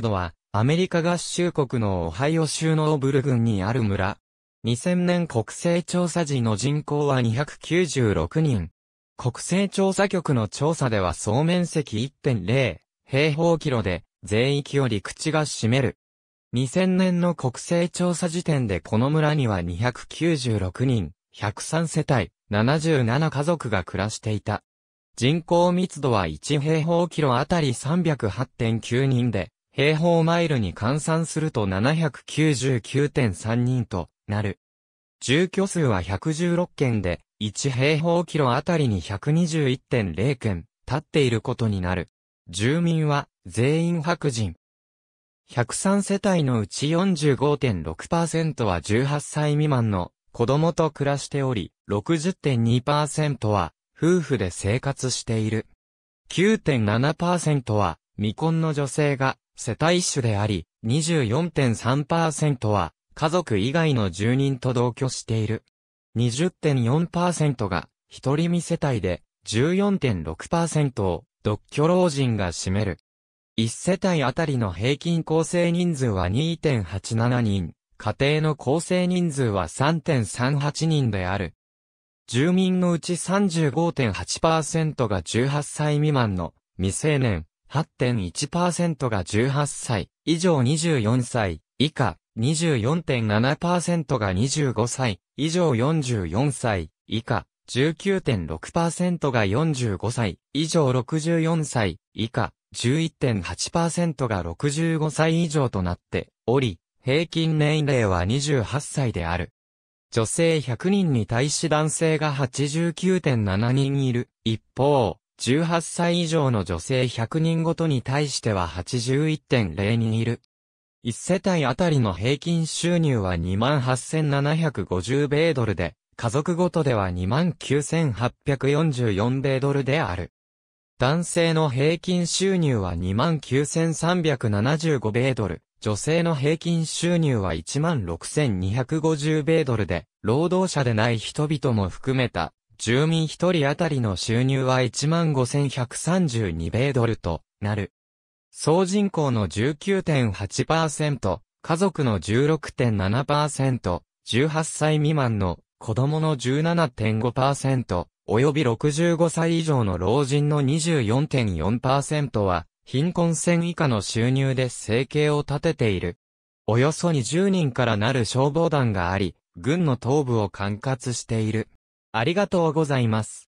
ドは、アメリカ合衆国のオハイオ州のオブル郡にある村。2000年国勢調査時の人口は296人。国勢調査局の調査では総面積1.0平方キロで、全域を陸地が占める。2000年の国勢調査時点でこの村には296人、103世帯、77家族が暮らしていた。人口密度は1平方キロあたり308.9人で、平方マイルに換算すると799.3人となる。住居数は116件で、1平方キロあたりに121.0件、立っていることになる。住民は、全員白人。103世帯のうち45.6%は18歳未満の子供と暮らしており、60.2%は夫婦で生活している。9.7%は未婚の女性が世帯主であり、24.3%は家族以外の住人と同居している。20.4%が一人未世帯で、14.6%を独居老人が占める。1世帯あたりの平均構成人数は2.87人、家庭の構成人数は3.38人である。住民のうち35.8%が18歳未満の未成年、8.1%が18歳以上24歳以下、24.7%が25歳以上44歳以下、19.6%が45歳以上64歳以下、11.8%が65歳以上となっており、平均年齢は28歳である。女性100人に対し男性が89.7人いる。一方、18歳以上の女性100人ごとに対しては81.0人いる。1世帯あたりの平均収入は28,750米ドルで、家族ごとでは29,844米ドルである。男性の平均収入は29,375米ドル、女性の平均収入は16,250米ドルで、労働者でない人々も含めた住民一人当たりの収入は15,132米ドルとなる。総人口の19.8%、家族の16.7%、18歳未満の子供の17.5%、及び65歳以上の老人の24.4%は、貧困線以下の収入で生計を立てている。およそ20人からなる消防団があり、軍の東部を管轄している。ありがとうございます。